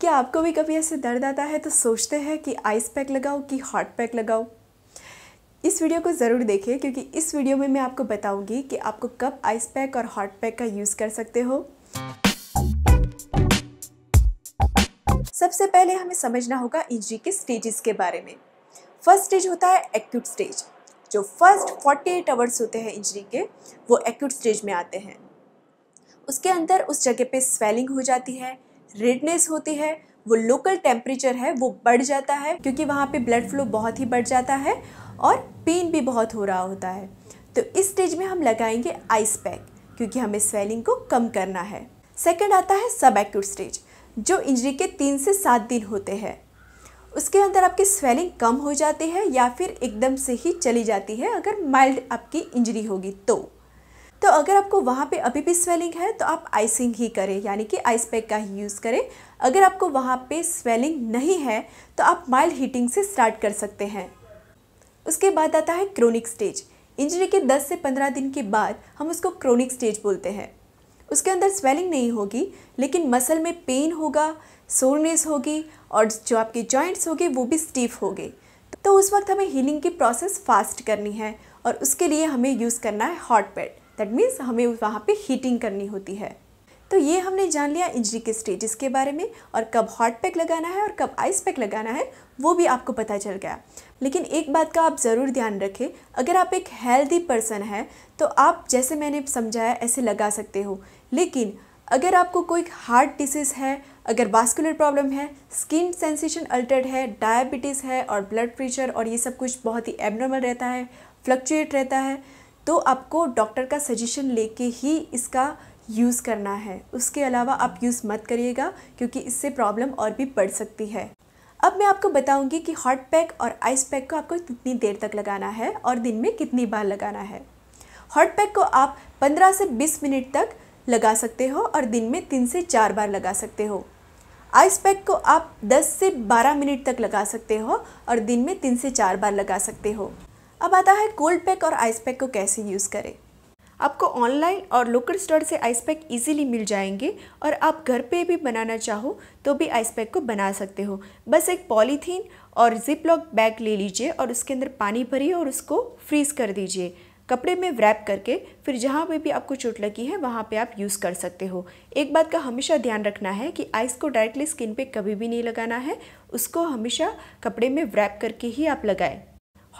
क्या आपको भी कभी ऐसे दर्द आता है तो सोचते हैं कि आइस पैक लगाओ कि हॉट पैक लगाओ इस वीडियो को ज़रूर देखिए क्योंकि इस वीडियो में मैं आपको बताऊंगी कि आपको कब आइस पैक और हॉट पैक का यूज़ कर सकते हो सबसे पहले हमें समझना होगा इंजरी के स्टेजेस के बारे में फर्स्ट स्टेज होता है एक्यूट स्टेज जो फर्स्ट 48 आवर्स होते हैं इंजरी के वो एक्यूट स्टेज में आते हैं उसके अंदर उस जगह पे स्वेलिंग हो जाती है रेडनेस होती है वो लोकल टेम्परेचर है वो बढ़ जाता है क्योंकि वहाँ पे ब्लड फ्लो बहुत ही बढ़ जाता है और पेन भी बहुत हो रहा होता है तो इस स्टेज में हम लगाएंगे आइस पैक क्योंकि हमें स्वेलिंग को कम करना है सेकेंड आता है सब एक्यूट स्टेज जो इंजरी के तीन से सात दिन होते हैं उसके अंदर आपकी स्वेलिंग कम हो जाती है या फिर एकदम से ही चली जाती है अगर माइल्ड आपकी इंजरी होगी तो तो अगर आपको वहाँ पे अभी भी स्वेलिंग है तो आप आइसिंग ही करें यानी कि आइस पैक का ही यूज़ करें अगर आपको वहाँ पे स्वेलिंग नहीं है तो आप माइल्ड हीटिंग से स्टार्ट कर सकते हैं उसके बाद आता है क्रोनिक स्टेज इंजरी के 10 से 15 दिन के बाद हम उसको क्रोनिक स्टेज बोलते हैं उसके अंदर स्वेलिंग नहीं होगी लेकिन मसल में पेन होगा सोरनेस होगी और जो आपके जॉइंट्स होगे वो भी स्टीफ गए तो उस वक्त हमें हीलिंग की प्रोसेस फास्ट करनी है और उसके लिए हमें यूज़ करना है हॉट पैड दैट मीन्स हमें वहाँ पे हीटिंग करनी होती है तो ये हमने जान लिया इंजरी के स्टेजेस के बारे में और कब हॉट पैक लगाना है और कब आइस पैक लगाना है वो भी आपको पता चल गया लेकिन एक बात का आप ज़रूर ध्यान रखें अगर आप एक हेल्दी पर्सन हैं तो आप जैसे मैंने समझाया ऐसे लगा सकते हो लेकिन अगर आपको कोई हार्ट डिसीज़ है अगर वास्कुलर प्रॉब्लम है स्किन सेंसेशन अल्टर्ड है डायबिटीज़ है और ब्लड प्रेशर और ये सब कुछ बहुत ही एबनॉर्मल रहता है फ्लक्चुएट रहता है तो आपको डॉक्टर का सजेशन लेके ही इसका यूज़ करना है उसके अलावा आप यूज़ मत करिएगा क्योंकि इससे प्रॉब्लम और भी बढ़ सकती है अब मैं आपको बताऊंगी कि हॉट पैक और आइस पैक को आपको कितनी देर तक लगाना है और दिन में कितनी बार लगाना है हॉट पैक को आप 15 से 20 मिनट तक लगा सकते हो और दिन में तीन से चार बार लगा सकते हो आइस पैक को आप 10 से 12 मिनट तक लगा सकते हो और दिन में तीन से चार बार लगा सकते हो अब आता है कोल्ड पैक और आइस पैक को कैसे यूज़ करें आपको ऑनलाइन और लोकल स्टोर से आइस पैक ईजिली मिल जाएंगे और आप घर पे भी बनाना चाहो तो भी आइस पैक को बना सकते हो बस एक पॉलीथीन और जिप लॉक बैग ले लीजिए और उसके अंदर पानी भरिए और उसको फ्रीज़ कर दीजिए कपड़े में रैप करके फिर जहाँ पे भी आपको चोट लगी है वहाँ पे आप यूज़ कर सकते हो एक बात का हमेशा ध्यान रखना है कि आइस को डायरेक्टली स्किन पे कभी भी नहीं लगाना है उसको हमेशा कपड़े में रैप करके ही आप लगाएं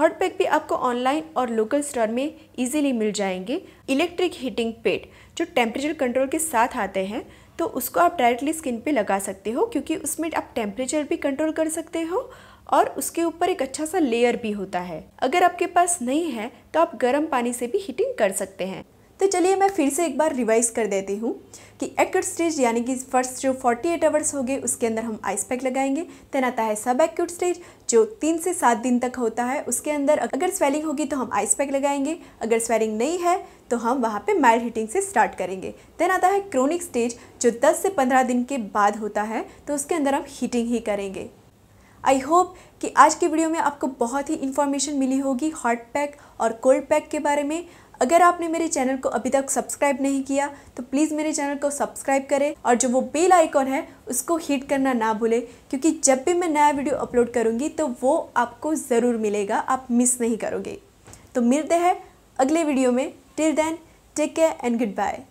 हॉट पैक भी आपको ऑनलाइन और लोकल स्टोर में इजीली मिल जाएंगे इलेक्ट्रिक हीटिंग पेड जो टेम्परेचर कंट्रोल के साथ आते हैं तो उसको आप डायरेक्टली स्किन पे लगा सकते हो क्योंकि उसमें आप टेम्परेचर भी कंट्रोल कर सकते हो और उसके ऊपर एक अच्छा सा लेयर भी होता है अगर आपके पास नहीं है तो आप गर्म पानी से भी हीटिंग कर सकते हैं तो चलिए मैं फिर से एक बार रिवाइज कर देती हूँ कि एक्यूट स्टेज यानी कि फर्स्ट जो 48 आवर्स हो गए उसके अंदर हम आइस पैक लगाएंगे देन आता है सब एक्यूट स्टेज जो तीन से सात दिन तक होता है उसके अंदर अगर स्वेलिंग होगी तो हम आइस पैक लगाएंगे अगर स्वेलिंग नहीं है तो हम वहाँ पे माइल्ड हीटिंग से स्टार्ट करेंगे देन आता है क्रोनिक स्टेज जो दस से पंद्रह दिन के बाद होता है तो उसके अंदर हम हीटिंग ही करेंगे आई होप कि आज के वीडियो में आपको बहुत ही इन्फॉर्मेशन मिली होगी हॉट पैक और कोल्ड पैक के बारे में अगर आपने मेरे चैनल को अभी तक सब्सक्राइब नहीं किया तो प्लीज़ मेरे चैनल को सब्सक्राइब करें और जो वो बेल आइकॉन है उसको हिट करना ना भूलें क्योंकि जब भी मैं नया वीडियो अपलोड करूँगी तो वो आपको ज़रूर मिलेगा आप मिस नहीं करोगे तो मिलते हैं अगले वीडियो में till then take care and good bye